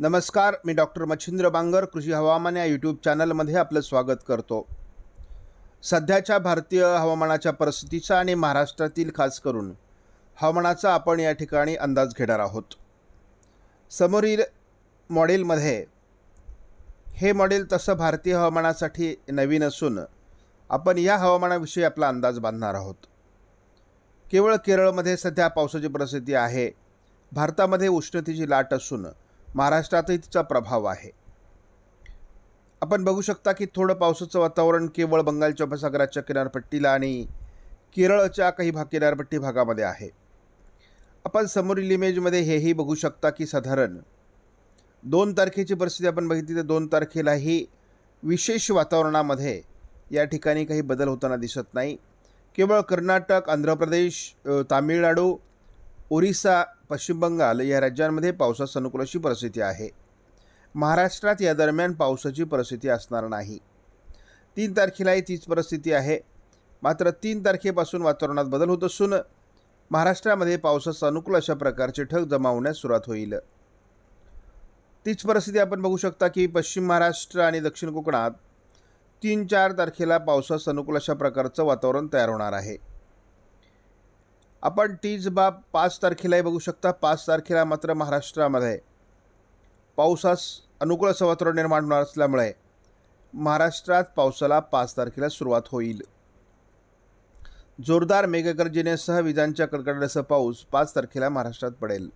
नमस्कार मी डॉक्टर मच्छिंद्र बांगर कृषी हवामान या यूट्यूब चॅनलमध्ये आपलं स्वागत करतो सध्याच्या भारतीय हवामानाच्या परिस्थितीचा आणि महाराष्ट्रातील खास करून हवामानाचा आपण या ठिकाणी अंदाज घेणार आहोत समोरील मॉडेलमध्ये हे मॉडेल तसं भारतीय हवामानासाठी नवीन असून आपण या हवामानाविषयी आपला अंदाज बांधणार आहोत केवळ केरळमध्ये सध्या पावसाची परिस्थिती आहे भारतामध्ये उष्णतेची लाट असून महाराष्ट्रातही तिचा प्रभाव आहे आपण बघू शकता की थोडं पावसाचं वातावरण केवळ बंगालच्या उपसागराच्या किनारपट्टीला आणि केरळच्या काही भाग किनारपट्टी भागामध्ये आहे आपण समोरील इमेजमध्ये हेही बघू शकता की साधारण दोन तारखेची परिस्थिती आपण बघितली तर दोन तारखेलाही विशेष वातावरणामध्ये या ठिकाणी काही बदल होताना दिसत नाही केवळ कर्नाटक आंध्र प्रदेश तामिळनाडू ओरिसा पश्चिम बंगाल या राज्यांमध्ये पावसास अनुकूल अशी परिस्थिती आहे महाराष्ट्रात या दरम्यान पावसाची परिस्थिती असणार नाही तीन तारखेलाही तीच परिस्थिती आहे मात्र तीन तारखेपासून वातावरणात बदल होत असून महाराष्ट्रामध्ये पावसास अनुकूल अशा प्रकारचे ठग जमावण्यास सुरुवात होईल तीच परिस्थिती आपण बघू शकता की पश्चिम महाराष्ट्र आणि दक्षिण कोकणात तीन चार तारखेला पावसास अनुकूल अशा प्रकारचं वातावरण तयार होणार आहे आपण तीच बाब पाच तारखेलाही बघू शकता पाच तारखेला मात्र महाराष्ट्रामध्ये पावसास अनुकूल असं वातावरण निर्माण होणार असल्यामुळे महाराष्ट्रात पावसाला पाच तारखेला सुरुवात होईल जोरदार मेघगर्जनेसह विजांच्या कडकडासह पाऊस पाच तारखेला महाराष्ट्रात पडेल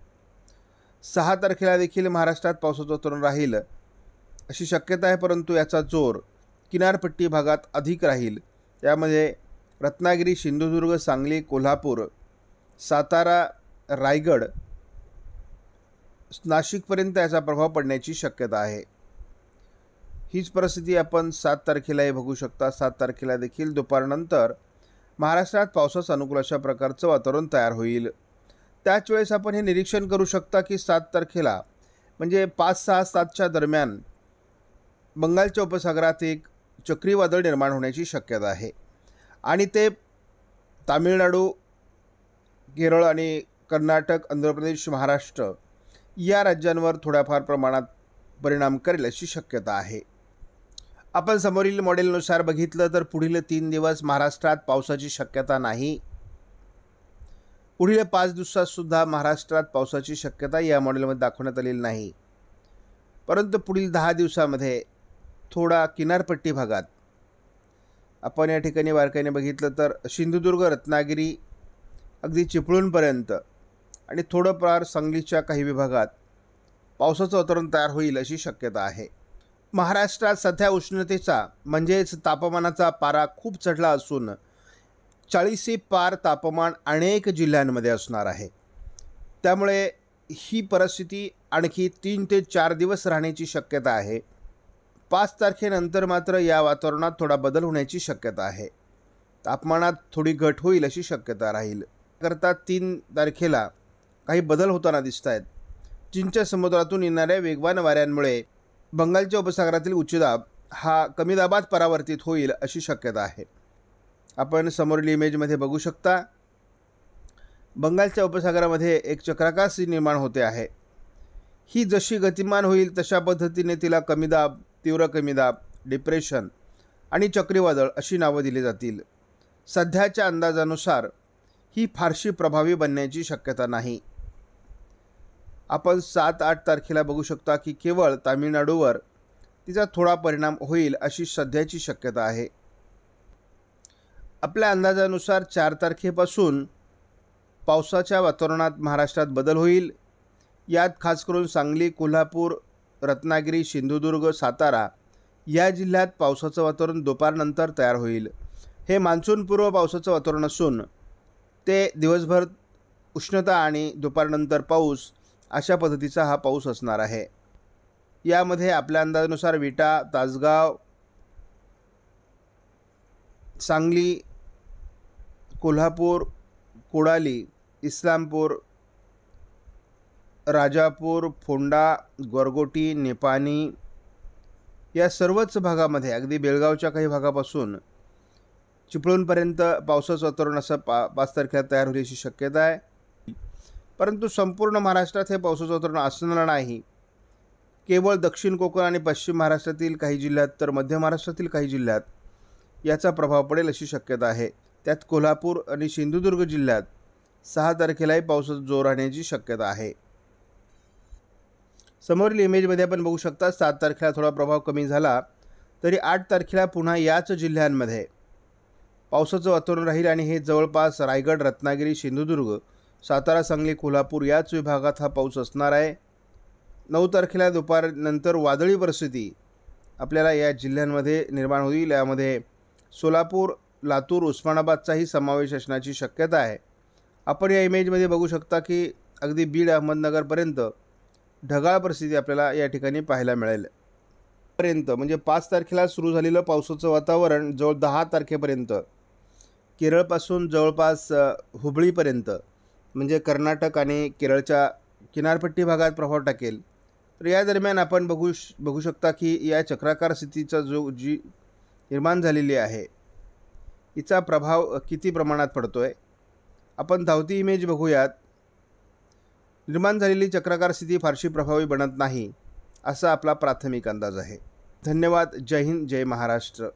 सहा तारखेला देखील महाराष्ट्रात पावसाचं वातावरण राहील अशी शक्यता आहे परंतु याचा जोर किनारपट्टी भागात अधिक राहील त्यामध्ये रत्नागिरी सिंधुदुर्ग सांगली कोल्हापूर सातारा रायगड नाशिकपर्यंत याचा प्रभाव पडण्याची शक्यता आहे हीच परिस्थिती आपण सात तारखेलाही बघू शकता सात तारखेला देखील दुपारनंतर महाराष्ट्रात पावसाचं अनुकूल अशा प्रकारचं वातावरण तयार होईल त्याच वेळेस आपण हे निरीक्षण करू शकता की सात तारखेला म्हणजे पाच सहा सातच्या दरम्यान बंगालच्या उपसागरात एक चक्रीवादळ निर्माण होण्याची शक्यता आहे आणि ते तामिळनाडू केरळ आणि कर्नाटक आंध्र प्रदेश महाराष्ट्र या राज्यांवर थोड्याफार प्रमाणात परिणाम करेल अशी शक्यता आहे आपण समोरील मॉडेलनुसार बघितलं तर पुढील तीन दिवस महाराष्ट्रात पावसाची शक्यता नाही पुढील पाच दिवसातसुद्धा महाराष्ट्रात पावसाची शक्यता या मॉडेलमध्ये दाखवण्यात आलेली नाही परंतु पुढील दहा दिवसामध्ये थोडा किनारपट्टी भागात आपण या ठिकाणी बारकाईने बघितलं तर सिंधुदुर्ग रत्नागिरी अगदी चिपळूणपर्यंत आणि थोडंफार सांगलीच्या काही विभागात पावसाचं वातावरण तयार होईल अशी शक्यता आहे महाराष्ट्रात सध्या उष्णतेचा म्हणजेच तापमानाचा पारा खूप चढला असून चाळीसी पार तापमान अनेक जिल्ह्यांमध्ये असणार आहे त्यामुळे ही परिस्थिती आणखी तीन ते चार दिवस राहण्याची शक्यता आहे पाच तारखेनंतर मात्र या वातावरणात थोडा बदल होण्याची शक्यता आहे तापमानात थोडी घट होईल अशी शक्यता राहील करता तीन तारखेला काही बदल होताना दिसत आहेत चीनच्या समुद्रातून येणाऱ्या वेगवान वाऱ्यांमुळे बंगालच्या उपसागरातील उच्चदाब हा कमी दाबात परावर्तित होईल अशी शक्यता आहे आपण समोरील इमेजमध्ये बघू शकता बंगालच्या उपसागरामध्ये एक चक्राकाश निर्माण होते आहे ही जशी गतिमान होईल तशा पद्धतीने तिला कमी दाब तीव्र कमी दाब डिप्रेशन आणि चक्रीवादळ अशी नावं दिली जातील सध्याच्या अंदाजानुसार ही फारशी प्रभावी बनण्याची शक्यता नाही आपण सात आठ तारखेला बघू शकता की केवळ तामिळनाडूवर तिचा थोडा परिणाम होईल अशी सध्याची शक्यता आहे आपल्या अंदाजानुसार चार तारखेपासून पावसाच्या वातावरणात महाराष्ट्रात बदल होईल यात खास करून सांगली कोल्हापूर रत्नागिरी सिंधुदुर्ग सातारा या जिल्ह्यात पावसाचं वातावरण दुपारनंतर तयार होईल हे मान्सूनपूर्व पावसाचं वातावरण असून ते दिवसभर उष्णता आणि दुपारनंतर पाऊस अशा पद्धतीचा हा पाऊस असणार आहे यामध्ये आपल्या अंदाजानुसार विटा तासगाव सांगली कोल्हापूर कुडाली, इस्लामपूर राजापूर फोंडा गोरगोटी निपाणी या सर्वच भागामध्ये अगदी बेळगावच्या काही भागापासून चिपळूणपर्यंत पावसाचं वातावरण असं पा पाच तारखेला तयार होईल अशी शक्यता आहे परंतु संपूर्ण महाराष्ट्रात हे पावसाचं वातावरण असणार नाही केवळ दक्षिण कोकण आणि पश्चिम महाराष्ट्रातील काही जिल्ह्यात तर मध्य महाराष्ट्रातील काही जिल्ह्यात याचा प्रभाव पडेल अशी शक्यता आहे त्यात कोल्हापूर आणि सिंधुदुर्ग जिल्ह्यात सहा तारखेलाही पावसाचा जोर राहण्याची शक्यता आहे समोरील इमेजमध्ये आपण बघू शकता सात तारखेला थोडा प्रभाव कमी झाला तरी आठ तारखेला पुन्हा याच जिल्ह्यांमध्ये पावसाचं वातावरण राहील आणि हे जवळपास रायगड रत्नागिरी सिंधुदुर्ग सातारा सांगली कोल्हापूर याच विभागात हा पाऊस असणार आहे नऊ तारखेला दुपारनंतर वादळी परिस्थिती आपल्याला या जिल्ह्यांमध्ये निर्माण होईल यामध्ये सोलापूर लातूर उस्मानाबादचाही समावेश असण्याची शक्यता आहे आपण या इमेजमध्ये बघू शकता की अगदी बीड अहमदनगरपर्यंत ढगाळ परिस्थिती आपल्याला या ठिकाणी पाहायला मिळेल पर्यंत म्हणजे पाच तारखेला सुरू झालेलं पावसाचं वातावरण जवळ दहा तारखेपर्यंत केरळपासून जवळपास हुबळीपर्यंत म्हणजे कर्नाटक आणि केरळच्या किनारपट्टी भागात प्रभाव टाकेल तर या दरम्यान आपण बघू श बघू शकता की या चक्राकार स्थितीचा जो जी निर्माण झालेली आहे हिचा प्रभाव किती प्रमाणात पडतो आहे आपण धावती इमेज बघूयात निर्माण झालेली चक्राकार स्थिती फारशी प्रभावी बनत नाही असा आपला प्राथमिक अंदाज आहे धन्यवाद जय हिंद जय महाराष्ट्र